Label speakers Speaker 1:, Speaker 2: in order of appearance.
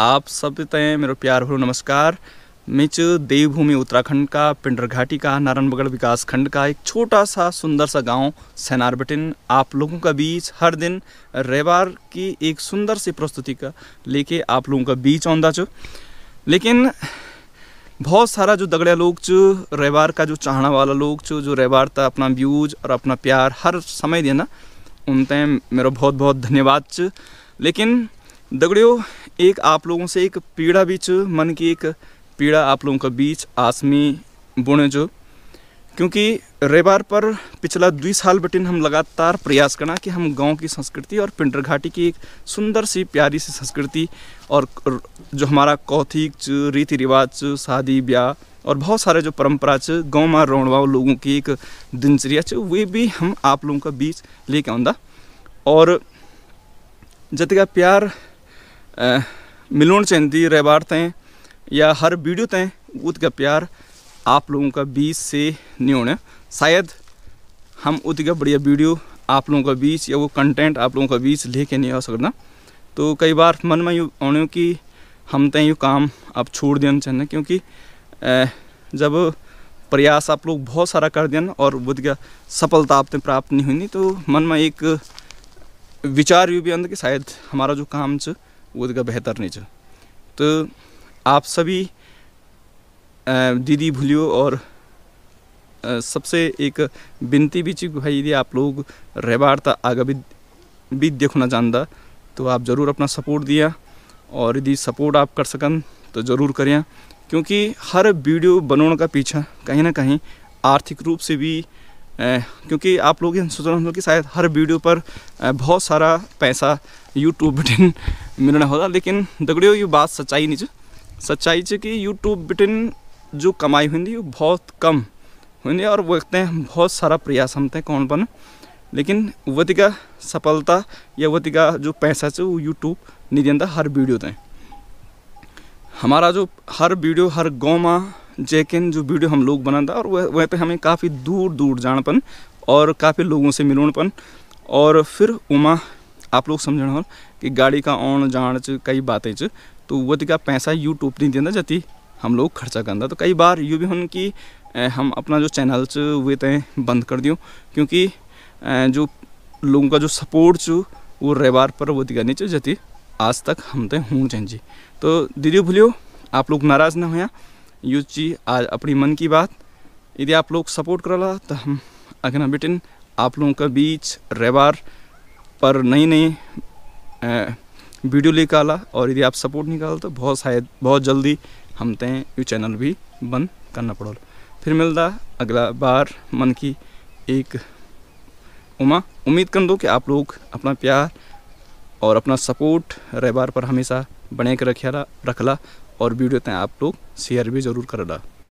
Speaker 1: आप सब तय मेरे प्यार हो नमस्कार मिच देवभूमि उत्तराखंड का पिंडर घाटी का नारायणबगढ़ विकास खंड का एक छोटा सा सुंदर सा गांव सेनार बटिन आप लोगों का बीच हर दिन रविवार की एक सुंदर सी प्रस्तुति का लेके आप लोगों का बीच आंदा चो लेकिन बहुत सारा जो दगड़िया लोग चु रविवार का जो चाहना वाला लोग चु जो रविवार था अपना व्यूज और अपना प्यार हर समय देना उनते मेरा बहुत बहुत धन्यवाद च लेकिन दगड़ियों एक आप लोगों से एक पीड़ा बीच मन की एक पीड़ा आप लोगों का बीच आसमी बुण जो क्योंकि रेबार पर पिछला द्वि साल बटिन हम लगातार प्रयास करना कि हम गांव की संस्कृति और पिंडर घाटी की एक सुंदर सी प्यारी सी संस्कृति और जो हमारा कौथिक रीति रिवाज शादी ब्याह और बहुत सारे जो परंपरा च गाँव में रौणवाओं लोगों की एक दिनचर्या च वे भी हम आप लोगों का बीच लेके आंदा और जतिका प्यार मिलोन चंदी रहबार तें या हर वीडियो तें उद का प्यार आप लोगों का बीच से नहीं होना शायद हम उद का बढ़िया वीडियो आप लोगों का बीच या वो कंटेंट आप लोगों का बीच लेके नहीं आ सकना तो कई बार मन में यूँ आने कि हम तें ये काम आप छोड़ देना चाहिए क्योंकि जब प्रयास आप लोग बहुत सारा कर देना और बुद्ध का सफलता आपने प्राप्त नहीं हुई तो मन में एक विचार यू भी आंद कि शायद हमारा जो काम च वो का बेहतर नहीं तो आप सभी दीदी भूलियो और सबसे एक विनती भी ची भाई यदि आप लोग रेबार तक आगे भी भी देखना जानता तो आप ज़रूर अपना सपोर्ट दिया और यदि सपोर्ट आप कर सकन तो ज़रूर करें क्योंकि हर वीडियो बनाने का पीछा कहीं ना कहीं आर्थिक रूप से भी क्योंकि आप लोग सोच कि शायद हर वीडियो पर बहुत सारा पैसा यूट्यूब बिटिन मिलना होता लेकिन दगड़ियो ये बात सच्चाई नहीं सच्चाई च कि यूट्यूब बिटिन जो कमाई हुई वो बहुत कम हुई और वो हैं बहुत सारा प्रयास हम थे कौन बन लेकिन वतिका सफलता या वतिका जो पैसा च वो यूट्यूब नहीं देता हर वीडियो तें हमारा जो हर वीडियो हर गाँव में जैकन जो वीडियो हम लोग बना था और वह वह पर हमें काफ़ी दूर दूर जानपन और काफ़ी लोगों से मिलोनपन और फिर उमा आप लोग समझण हो कि गाड़ी का औण जान च कई बातें च तो वो तिका तो पैसा यूट्यूब नहीं देना जति हम लोग खर्चा करता तो कई बार यू भी हन कि हम अपना जो चैनल च वे तें बंद कर दियो क्योंकि जो लोगों का जो सपोर्ट चु वो रविवार पर वो दिखानी चाहिए जति आज तक हम तय हूँ चाहिए तो दीदी भूलियो आप लोग नाराज़ ना होया यूज जी आज अपनी मन की बात यदि आप लोग सपोर्ट कर रहा तो हम अगना बिटिन आप लोगों के बीच रेवार पर नई नई वीडियो निकाला और यदि आप सपोर्ट नहीं करा तो बहुत शायद बहुत जल्दी हम तें यू चैनल भी बंद करना पड़ो फिर मिलता अगला बार मन की एक उमा उम्मीद कर दो कि आप लोग अपना प्यार और अपना सपोर्ट रेबार पर हमेशा बने के रखला रखला और वीडियो तक आप लोग शेयर भी ज़रूर करना